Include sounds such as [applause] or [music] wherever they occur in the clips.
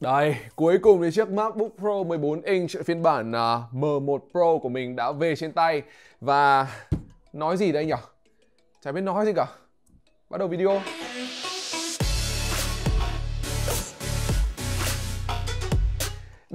Đây, cuối cùng thì chiếc MacBook Pro 14 inch phiên bản à, M1 Pro của mình đã về trên tay Và nói gì đây nhỉ? Chả biết nói gì cả Bắt đầu video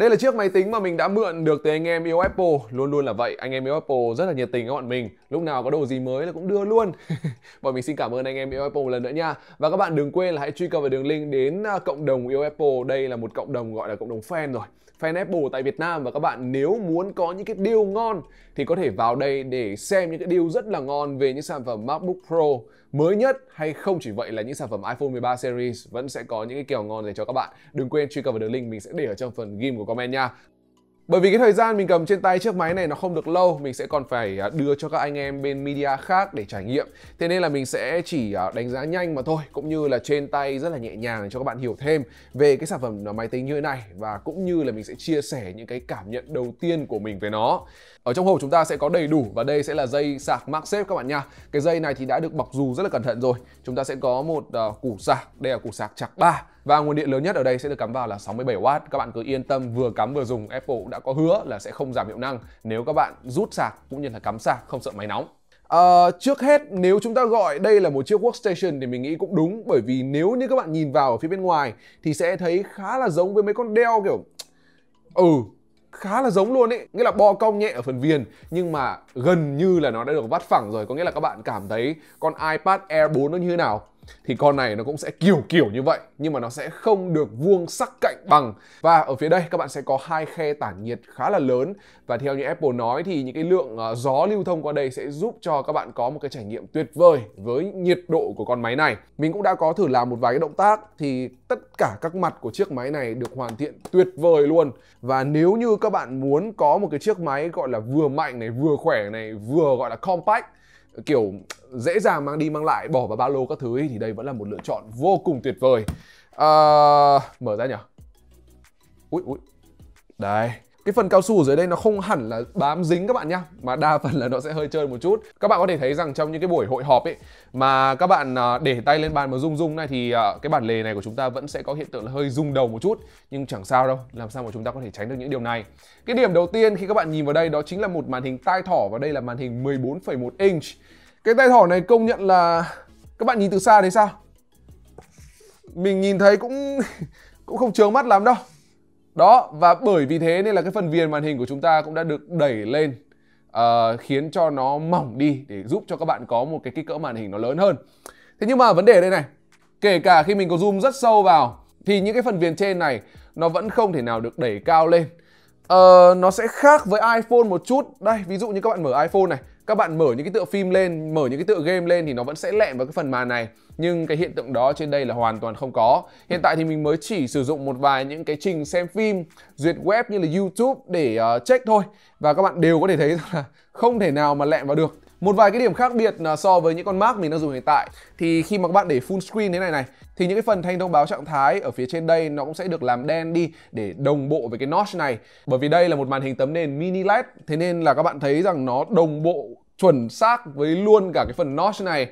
Đây là chiếc máy tính mà mình đã mượn được từ anh em yêu Apple Luôn luôn là vậy, anh em yêu Apple rất là nhiệt tình các bạn mình Lúc nào có đồ gì mới là cũng đưa luôn [laughs] Bọn mình xin cảm ơn anh em yêu Apple một lần nữa nha Và các bạn đừng quên là hãy truy cập vào đường link đến à, cộng đồng yêu Apple Đây là một cộng đồng gọi là cộng đồng fan rồi Fan Apple tại Việt Nam và các bạn nếu muốn có những cái deal ngon Thì có thể vào đây để xem những cái deal rất là ngon về những sản phẩm MacBook Pro mới nhất hay không chỉ vậy là những sản phẩm iPhone 13 series vẫn sẽ có những cái kèo ngon dành cho các bạn. Đừng quên truy cập vào đường link mình sẽ để ở trong phần ghim của comment nha. Bởi vì cái thời gian mình cầm trên tay chiếc máy này nó không được lâu, mình sẽ còn phải à, đưa cho các anh em bên media khác để trải nghiệm. Thế nên là mình sẽ chỉ à, đánh giá nhanh mà thôi, cũng như là trên tay rất là nhẹ nhàng để cho các bạn hiểu thêm về cái sản phẩm máy tính như thế này và cũng như là mình sẽ chia sẻ những cái cảm nhận đầu tiên của mình về nó. Ở trong hộp chúng ta sẽ có đầy đủ và đây sẽ là dây sạc MagSafe các bạn nha. Cái dây này thì đã được bọc dù rất là cẩn thận rồi. Chúng ta sẽ có một uh, củ sạc, đây là củ sạc chạc 3 và nguồn điện lớn nhất ở đây sẽ được cắm vào là 67W. Các bạn cứ yên tâm vừa cắm vừa dùng, Apple đã có hứa là sẽ không giảm hiệu năng nếu các bạn rút sạc cũng như là cắm sạc không sợ máy nóng. Uh, trước hết nếu chúng ta gọi đây là một chiếc workstation thì mình nghĩ cũng đúng bởi vì nếu như các bạn nhìn vào ở phía bên ngoài thì sẽ thấy khá là giống với mấy con đeo kiểu ừ khá là giống luôn ấy nghĩa là bo cong nhẹ ở phần viền nhưng mà gần như là nó đã được vắt phẳng rồi có nghĩa là các bạn cảm thấy con ipad air 4 nó như thế nào thì con này nó cũng sẽ kiểu kiểu như vậy nhưng mà nó sẽ không được vuông sắc cạnh bằng và ở phía đây các bạn sẽ có hai khe tản nhiệt khá là lớn và theo như Apple nói thì những cái lượng ờ, gió lưu thông qua đây sẽ giúp cho các bạn có một cái trải nghiệm tuyệt vời với nhiệt độ của con máy này mình cũng đã có thử làm một vài cái động tác thì tất cả các mặt của chiếc máy này được hoàn thiện tuyệt vời luôn và nếu như các bạn muốn có một cái chiếc máy gọi là vừa mạnh này vừa khỏe này vừa gọi là compact kiểu dễ dàng mang đi mang lại bỏ vào ba lô các thứ ấy, thì đây vẫn là một lựa chọn vô cùng tuyệt vời à, mở ra nhở ui ui đây cái phần cao su ở dưới đây nó không hẳn là bám dính các bạn nhá mà đa phần là nó sẽ hơi trơn một chút các bạn có thể thấy rằng trong những cái buổi hội họp ấy mà các bạn à, để tay lên bàn mà rung rung này thì à, cái bản lề này của chúng ta vẫn sẽ có hiện tượng là hơi rung đầu một chút nhưng chẳng sao đâu làm sao mà chúng ta có thể tránh được những điều này cái điểm đầu tiên khi các bạn nhìn vào đây đó chính là một màn hình tai thỏ và đây là màn hình 14,1 inch cái tai thỏ này công nhận là các bạn nhìn từ xa thấy sao mình nhìn thấy cũng [laughs] cũng không chướng mắt lắm đâu đó và bởi vì thế nên là cái phần viền màn hình của chúng ta cũng đã được đẩy lên uh, khiến cho nó mỏng đi để giúp cho các bạn có một cái kích cỡ màn hình nó lớn hơn. Thế nhưng mà vấn đề đây này, kể cả khi mình có zoom rất sâu vào thì những cái phần viền trên này nó vẫn không thể nào được đẩy cao lên. Uh, nó sẽ khác với iPhone một chút. Đây, ví dụ như các bạn mở iPhone này các bạn mở những cái tựa phim lên mở những cái tựa game lên thì nó vẫn sẽ lẹn vào cái phần màn này nhưng cái hiện tượng đó trên đây là hoàn toàn không có hiện tại thì mình mới chỉ sử dụng một vài những cái trình xem phim duyệt web như là youtube để uh, check thôi và các bạn đều có thể thấy [laughs] là không thể nào mà lẹn vào được một vài cái điểm khác biệt ờ, so với những con Mac mình đang dùng hiện tại thì khi mà các bạn để full screen thế này này thì những cái phần thanh thông báo trạng thái ở phía trên đây nó cũng sẽ được làm đen đi để đồng bộ với cái notch này bởi vì đây là một màn hình tấm nền mini LED thế nên là các bạn thấy rằng nó đồng bộ chuẩn xác với luôn cả cái phần notch này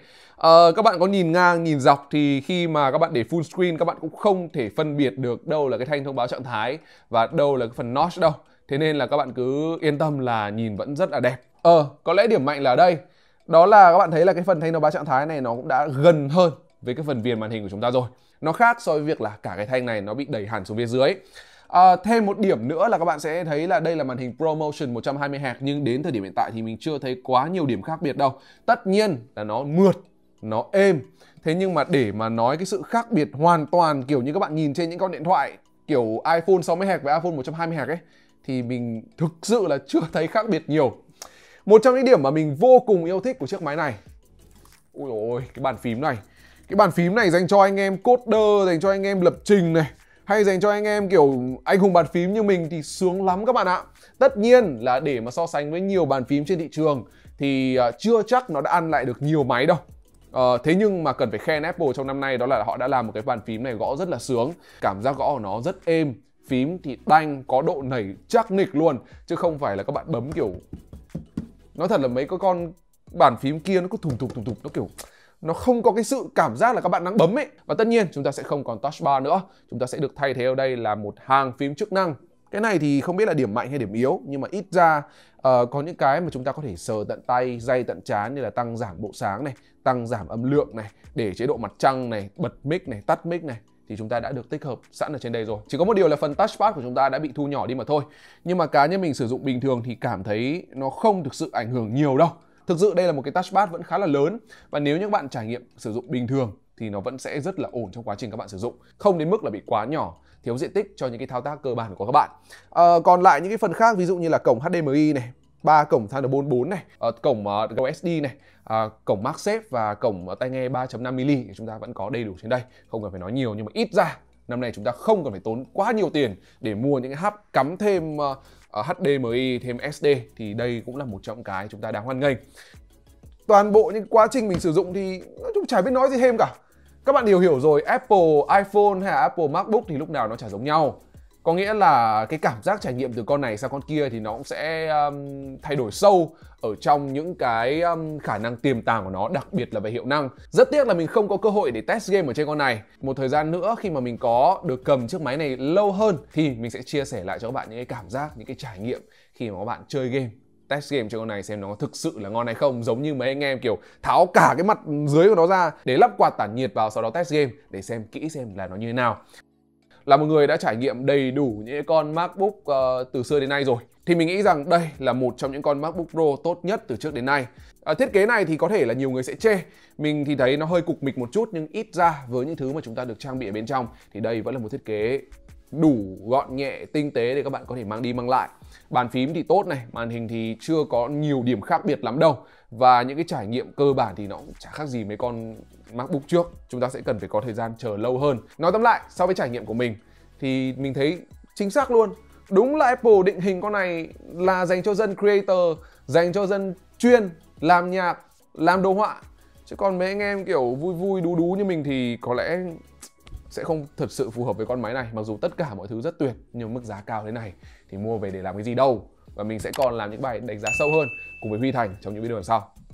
Uh, các bạn có nhìn ngang, nhìn dọc thì khi mà các bạn để full screen các bạn cũng không thể phân biệt được đâu là cái thanh thông báo trạng thái và đâu là cái phần notch đâu. Thế nên là các bạn cứ yên tâm là nhìn vẫn rất là đẹp. Ờ, uh, có lẽ điểm mạnh là ở đây. Đó là các bạn thấy là cái phần thanh thông báo trạng thái này nó cũng đã gần hơn với cái phần viền màn hình của chúng ta rồi. Nó khác so với việc là cả cái thanh này nó bị đẩy hẳn xuống phía dưới. À, thêm một điểm nữa là các bạn sẽ thấy là đây là màn hình ProMotion 120Hz nhưng đến thời điểm hiện tại thì mình chưa thấy quá nhiều điểm khác biệt đâu. Tất nhiên là nó mượt, nó êm. Thế nhưng mà để mà nói cái sự khác biệt hoàn toàn kiểu như các bạn nhìn trên những con điện thoại kiểu iPhone 60Hz với iPhone 120Hz ấy thì mình thực sự là chưa thấy khác biệt nhiều. Một trong những điểm mà mình vô cùng yêu thích của chiếc máy này Ôi ôi cái bàn phím này Cái bàn phím này dành cho anh em coder, dành cho anh em lập trình này hay dành cho anh em kiểu anh hùng bàn phím như mình thì sướng lắm các bạn ạ. Tất nhiên là để mà so sánh với nhiều bàn phím trên thị trường thì à, chưa chắc nó đã ăn lại được nhiều máy đâu. Ờ, thế nhưng mà cần phải khen Apple trong năm nay đó là họ đã làm một cái bàn phím này gõ rất là sướng Cảm giác gõ của nó rất êm Phím thì đanh, có độ nảy chắc nịch luôn Chứ không phải là các bạn bấm kiểu Nói thật là mấy cái con bàn phím kia nó cứ thùng thùng thùng thùng Nó kiểu nó không có cái sự cảm giác là các bạn đang bấm ấy và tất nhiên chúng ta sẽ không còn touch bar nữa chúng ta sẽ được thay thế ở đây là một hàng phím chức năng cái này thì không biết là điểm mạnh hay điểm yếu nhưng mà ít ra uh, có những cái mà chúng ta có thể sờ tận tay dây tận chán như là tăng giảm bộ sáng này tăng giảm âm lượng này để chế độ mặt trăng này bật mic này tắt mic này thì chúng ta đã được tích hợp sẵn ở trên đây rồi. Chỉ có một điều là phần touchpad của chúng ta đã bị thu nhỏ đi mà thôi. Nhưng mà cá nhân mình sử dụng bình thường thì cảm thấy nó không thực sự ảnh hưởng nhiều đâu. Thực sự đây là một cái touchpad vẫn khá là lớn và nếu những bạn trải nghiệm sử dụng bình thường thì nó vẫn sẽ rất là ổn trong quá trình các bạn sử dụng không đến mức là bị quá nhỏ thiếu diện tích cho những cái thao tác cơ bản của các bạn à, còn lại những cái phần khác ví dụ như là cổng HDMI này ba cổng Thunderbolt 4 này, ờ, cổng usb ờ, này, uh, cổng MagSafe và cổng tai nghe 3.5 mm chúng ta vẫn có đầy đủ trên đây, không cần phải nói nhiều nhưng mà ít ra năm nay chúng ta không cần phải tốn quá nhiều tiền để mua những cái hub cắm thêm uh, ờ, ờ, HDMI thêm SD thì đây cũng là một trong cái chúng ta đang hoan nghênh toàn bộ những quá trình mình sử dụng thì nói chung chả biết nói gì thêm cả các bạn đều hiểu rồi Apple iPhone hay Apple MacBook thì lúc nào nó chả giống nhau có nghĩa là cái cảm giác trải nghiệm từ con này sang con kia thì nó cũng sẽ um, thay đổi sâu ở trong những cái um, khả năng tiềm tàng của nó đặc biệt là về hiệu năng rất tiếc là mình không có cơ hội để test game ở trên con này một thời gian nữa khi mà mình có được cầm chiếc máy này lâu hơn thì mình sẽ chia sẻ lại cho các bạn những cái cảm giác những cái trải nghiệm khi mà các bạn chơi game test game cho con này xem nó thực sự là ngon hay không giống như mấy anh em kiểu tháo cả cái mặt dưới của nó ra để lắp quạt tản nhiệt vào sau đó test game để xem kỹ xem là nó như thế nào là một người đã trải nghiệm đầy đủ những con MacBook uh, từ xưa đến nay rồi thì mình nghĩ rằng đây là một trong những con MacBook Pro tốt nhất từ trước đến nay. À, thiết kế này thì có thể là nhiều người sẽ chê, mình thì thấy nó hơi cục mịch một chút nhưng ít ra với những thứ mà chúng ta được trang bị ở bên trong thì đây vẫn là một thiết kế đủ gọn nhẹ, tinh tế để các bạn có thể mang đi mang lại. Bàn phím thì tốt này, màn hình thì chưa có nhiều điểm khác biệt lắm đâu và những cái trải nghiệm cơ bản thì nó cũng chả khác gì mấy con MacBook trước chúng ta sẽ cần phải có thời gian chờ lâu hơn nói tóm lại so với trải nghiệm của mình thì mình thấy chính xác luôn đúng là Apple định hình con này là dành cho dân creator dành cho dân chuyên làm nhạc làm đồ họa chứ còn mấy anh em kiểu vui vui đú đú như mình thì có lẽ sẽ không thật sự phù hợp với con máy này mặc dù tất cả mọi thứ rất tuyệt nhưng mức giá cao thế này thì mua về để làm cái gì đâu và mình sẽ còn làm những bài đánh giá sâu hơn cùng với Huy Thành trong những video lần sau